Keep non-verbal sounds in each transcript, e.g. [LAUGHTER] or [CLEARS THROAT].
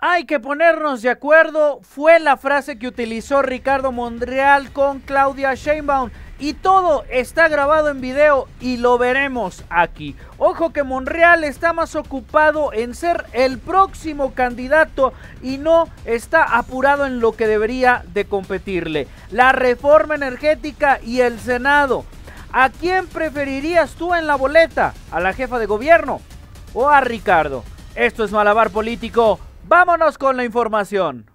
Hay que ponernos de acuerdo, fue la frase que utilizó Ricardo Monreal con Claudia Sheinbaum. Y todo está grabado en video y lo veremos aquí. Ojo que Monreal está más ocupado en ser el próximo candidato y no está apurado en lo que debería de competirle. La reforma energética y el Senado. ¿A quién preferirías tú en la boleta? ¿A la jefa de gobierno o a Ricardo? Esto es Malabar Político. Vámonos con la información.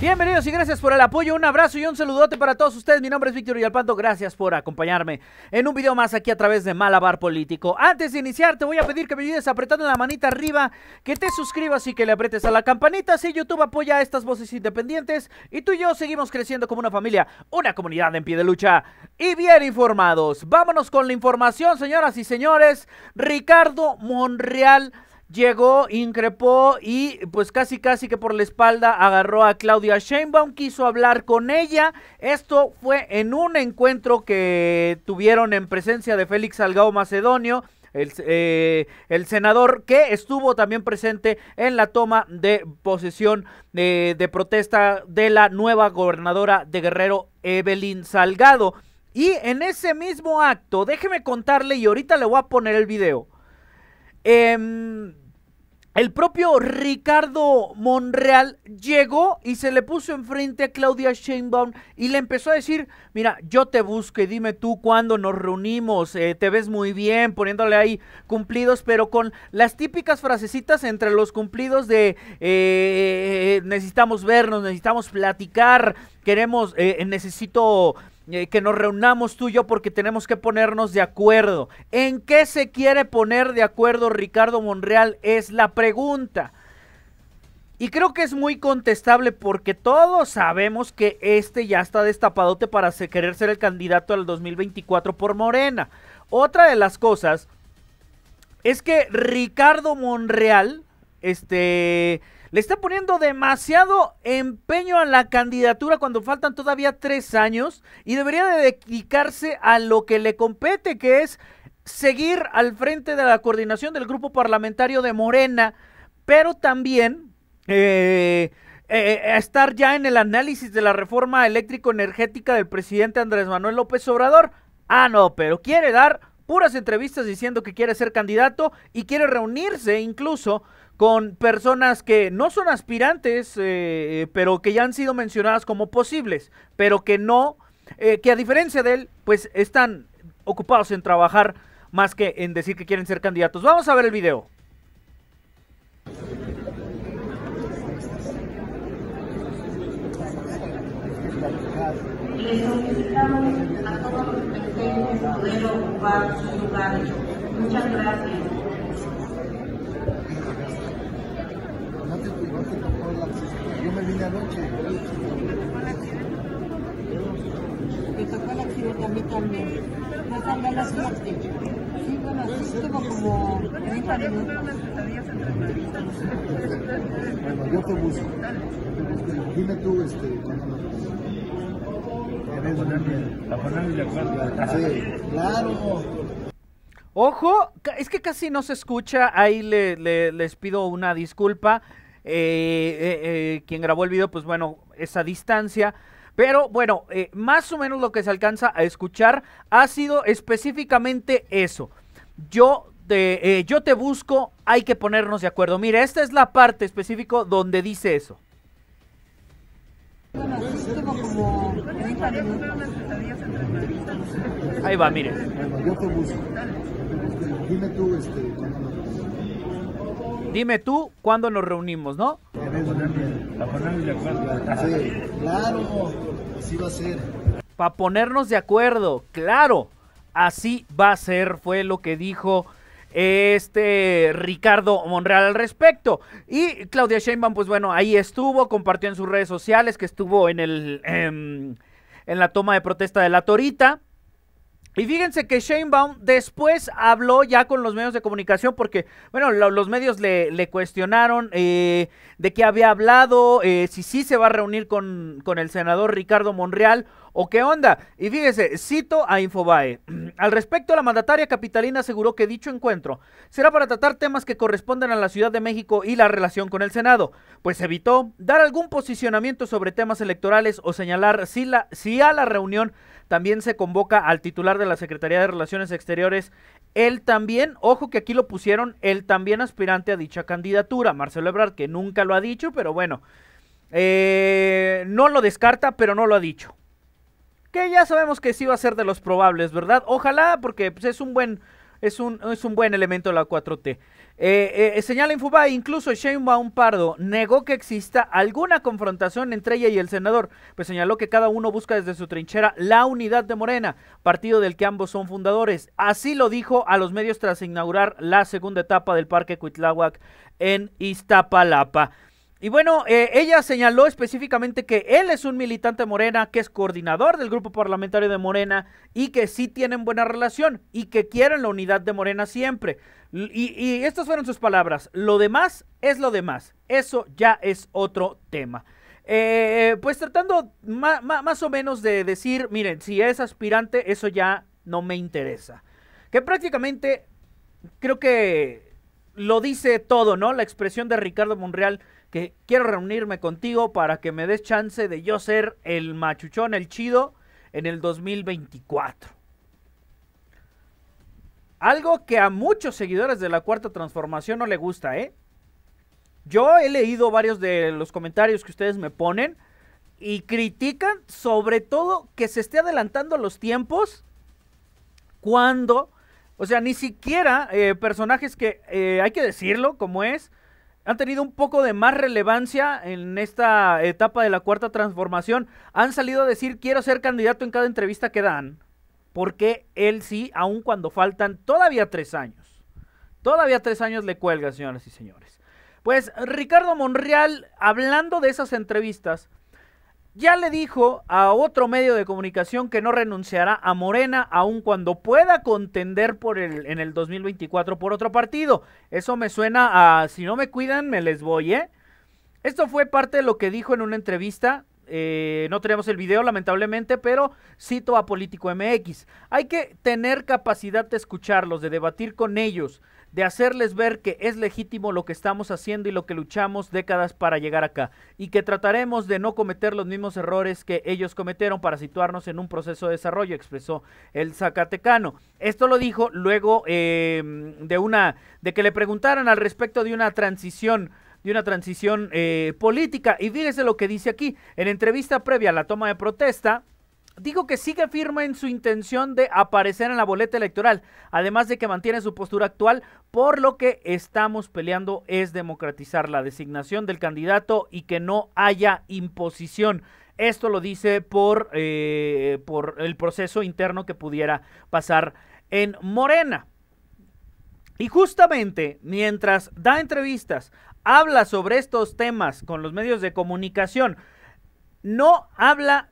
Bienvenidos y gracias por el apoyo, un abrazo y un saludote para todos ustedes. Mi nombre es Víctor Villalpando, gracias por acompañarme en un video más aquí a través de Malabar Político. Antes de iniciar te voy a pedir que me ayudes apretando la manita arriba, que te suscribas y que le apretes a la campanita, si YouTube apoya a estas voces independientes y tú y yo seguimos creciendo como una familia, una comunidad en pie de lucha y bien informados. Vámonos con la información, señoras y señores. Ricardo Monreal llegó, increpó y pues casi casi que por la espalda agarró a Claudia Sheinbaum, quiso hablar con ella. Esto fue en un encuentro que tuvieron en presencia de Félix Salgado Macedonio. El, eh, senador que estuvo también presente en la toma de posesión eh, de protesta de la nueva gobernadora de Guerrero, Evelyn Salgado. Y en ese mismo acto, déjeme contarle y ahorita le voy a poner el video. Em, el propio Ricardo Monreal llegó y se le puso enfrente a Claudia Sheinbaum y le empezó a decir, mira, yo te busco y dime tú cuándo nos reunimos, eh, te ves muy bien, poniéndole ahí cumplidos, pero con las típicas frasecitas entre los cumplidos de eh, necesitamos vernos, necesitamos platicar, queremos, eh, necesito eh, que nos reunamos tú y yo porque tenemos que ponernos de acuerdo. ¿En qué se quiere poner de acuerdo Ricardo Monreal? Es la pregunta. Y creo que es muy contestable porque todos sabemos que este ya está destapadote para querer ser el candidato al 2024 por Morena. Otra de las cosas es que Ricardo Monreal, este, le está poniendo demasiado empeño a la candidatura cuando faltan todavía tres años y debería dedicarse a lo que le compete, que es seguir al frente de la coordinación del grupo parlamentario de Morena, pero también eh, eh, eh, estar ya en el análisis de la reforma eléctrico-energética del presidente Andrés Manuel López Obrador. Ah, no, pero quiere dar puras entrevistas diciendo que quiere ser candidato y quiere reunirse incluso con personas que no son aspirantes, eh, eh, pero que ya han sido mencionadas como posibles, pero que no, eh, que a diferencia de él, pues están ocupados en trabajar más que en decir que quieren ser candidatos. Vamos a ver el video. Muchas gracias. linda noche. Me tocó la accidente a mí también. No salga la suerte. Sí, bueno, así estuvo como 30 minutos. Bueno, yo te busco. Dime tú, este, cuando me... A ponerme de acuerdo. Sí, claro. Ojo, es que casi no se escucha, ahí le, le, les pido una disculpa. Eh, eh, eh, quien grabó el video, pues bueno, esa distancia. Pero bueno, más o menos lo que se alcanza a escuchar ha sido específicamente eso. Yo te, yo te busco, hay que ponernos de acuerdo. Mira, esta es la parte específica donde dice eso. Ahí va, mire. yo te busco. Dime tú, este, Dime tú cuándo nos reunimos, ¿no? Sí, claro, así va a ser. Para ponernos de acuerdo, claro, así va a ser, fue lo que dijo este Ricardo Monreal al respecto. Y Claudia Sheinbaum, pues bueno, ahí estuvo, compartió en sus redes sociales que estuvo en el em, en la toma de protesta de la Torita. Y fíjense que Shane Baum después habló ya con los medios de comunicación porque, bueno, los medios le, cuestionaron eh, de qué había hablado, eh, si sí se va a reunir con, con el senador Ricardo Monreal ¿O qué onda? Y fíjese, cito a Infobae. [CLEARS THROAT] Al respecto, la mandataria capitalina aseguró que dicho encuentro será para tratar temas que corresponden a la Ciudad de México y la relación con el Senado, pues evitó dar algún posicionamiento sobre temas electorales o señalar si, la, si a la reunión también se convoca al titular de la Secretaría de Relaciones Exteriores, él también, ojo que aquí lo pusieron, él también aspirante a dicha candidatura, Marcelo Ebrard, que nunca lo ha dicho, pero bueno, eh, no lo descarta, pero no lo ha dicho. Que ya sabemos que sí va a ser de los probables, ¿verdad? Ojalá, porque pues, es un buen es un, buen elemento la 4T. Eh, en eh, eh, señala Infobae, incluso Sheinbaum Pardo negó que exista alguna confrontación entre ella y el senador, pues señaló que cada uno busca desde su trinchera la unidad de Morena, partido del que ambos son fundadores. Así lo dijo a los medios tras inaugurar la segunda etapa del Parque Cuitláhuac en Iztapalapa. Y bueno, eh, ella señaló específicamente que él es un militante morena, que es coordinador del grupo parlamentario de Morena y que sí tienen buena relación y que quieren la unidad de Morena siempre. Y, estas fueron sus palabras. Lo demás es lo demás. Eso ya es otro tema. Eh, pues tratando más o menos de decir, miren, si es aspirante, eso ya no me interesa. Que prácticamente creo que lo dice todo, ¿no? La expresión de Ricardo Monreal que quiero reunirme contigo para que me des chance de yo ser el machuchón, el chido, en el 2024. Algo que a muchos seguidores de la Cuarta Transformación no le gusta, ¿eh? Yo he leído varios de los comentarios que ustedes me ponen y critican sobre todo que se esté adelantando los tiempos cuando o sea, ni siquiera eh, personajes que, eh, hay que decirlo como es, han tenido un poco de más relevancia en esta etapa de la cuarta transformación. Han salido a decir quiero ser candidato en cada entrevista que dan. Porque él sí, aun cuando faltan todavía tres años. Todavía tres años le cuelga, señoras y señores. Pues Ricardo Monreal, hablando de esas entrevistas, ya le dijo a otro medio de comunicación que no renunciará a Morena aun cuando pueda contender por el, en el 2024 por otro partido. Eso me suena a si no me cuidan me les voy, ¿eh? Esto fue parte de lo que dijo en una entrevista. Eh, no tenemos el video lamentablemente, pero cito a Político MX. Hay que tener capacidad de escucharlos, de debatir con ellos de hacerles ver que es legítimo lo que estamos haciendo y lo que luchamos décadas para llegar acá, y que trataremos de no cometer los mismos errores que ellos cometieron para situarnos en un proceso de desarrollo, expresó el Zacatecano. Esto lo dijo luego em, de una, de que le preguntaran al respecto de una transición de una transición eh, política. Y fíjese lo que dice aquí. En entrevista previa a la toma de protesta, digo que sigue firme en su intención de aparecer en la boleta electoral, además de que mantiene su postura actual, por lo que estamos peleando es democratizar la designación del candidato y que no haya imposición. Esto lo dice por, eh, por el proceso interno que pudiera pasar en Morena. Y justamente mientras da entrevistas, habla sobre estos temas con los medios de comunicación, no habla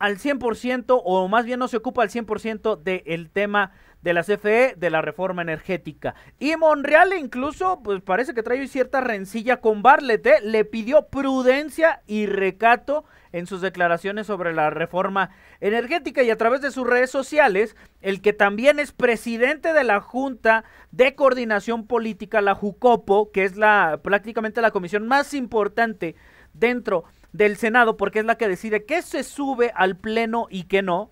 al 100% o más bien no se ocupa al 100% del tema de la CFE, de la reforma energética. Y Monreal incluso, pues parece que trae cierta rencilla con barlet ¿eh? le pidió prudencia y recato en sus declaraciones sobre la reforma energética y a través de sus redes sociales, el que también es presidente de la Junta de Coordinación Política, la JUCOPO, que es la prácticamente la comisión más importante dentro de del Senado, porque es la que decide qué se sube al Pleno y qué no,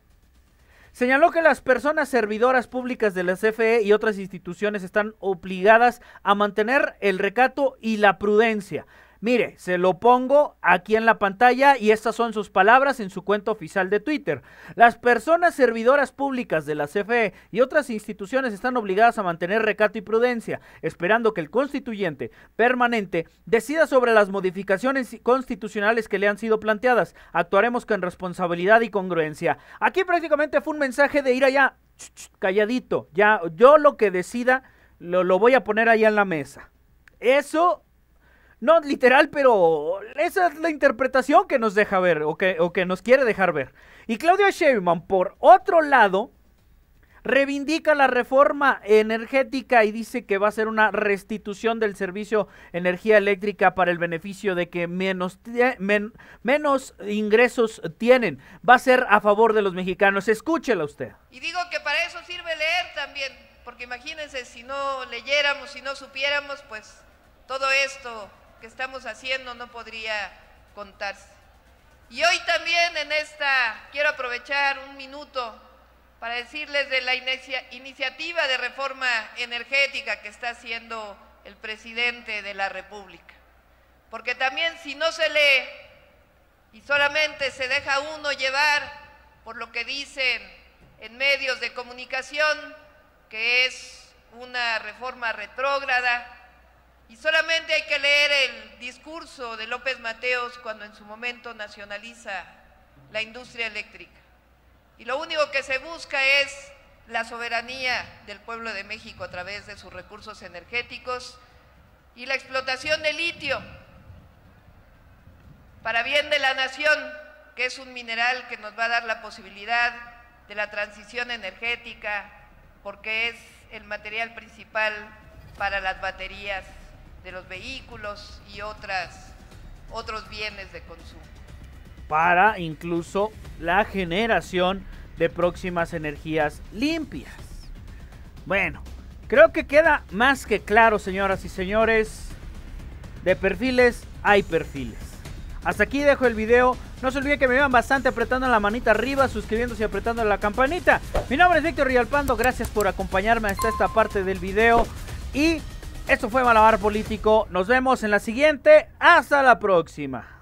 señaló que las personas servidoras públicas de la CFE y otras instituciones están obligadas a mantener el recato y la prudencia. Mire, se lo pongo aquí en la pantalla y estas son sus palabras en su cuenta oficial de Twitter. Las personas servidoras públicas de la CFE y otras instituciones están obligadas a mantener recato y prudencia, esperando que el constituyente permanente decida sobre las modificaciones constitucionales que le han sido planteadas. Actuaremos con responsabilidad y congruencia. Aquí prácticamente fue un mensaje de ir allá calladito. Ya yo lo que decida lo, lo voy a poner ahí en la mesa. Eso no literal, pero esa es la interpretación que nos deja ver o que, o que nos quiere dejar ver. Y Claudia Sheinbaum, por otro lado, reivindica la reforma energética y dice que va a ser una restitución del servicio energía eléctrica para el beneficio de que menos, menos ingresos tienen. Va a ser a favor de los mexicanos. Escúchela usted. Y digo que para eso sirve leer también, porque imagínense si no leyéramos, si no supiéramos, pues todo esto que estamos haciendo no podría contarse. Y hoy también en esta quiero aprovechar un minuto para decirles de la iniciativa de reforma energética que está haciendo el presidente de la República. Porque también si no se lee y solamente se deja uno llevar por lo que dicen en medios de comunicación, que es una reforma retrógrada, y solamente hay que leer el discurso de López Mateos cuando en su momento nacionaliza la industria eléctrica. Y lo único que se busca es la soberanía del pueblo de México a través de sus recursos energéticos y la explotación de litio para bien de la nación, que es un mineral que nos va a dar la posibilidad de la transición energética, porque es el material principal para las baterías de los vehículos y otras, otros bienes de consumo. Para incluso la generación de próximas energías limpias. Bueno, creo que queda más que claro, señoras y señores. De perfiles hay perfiles. Hasta aquí dejo el video. No se olviden que me vean bastante apretando la manita arriba, suscribiéndose y apretando la campanita. Mi nombre es Víctor Rialpando. Gracias por acompañarme hasta esta parte del video. Y esto fue Malabar Político. Nos vemos en la siguiente. Hasta la próxima.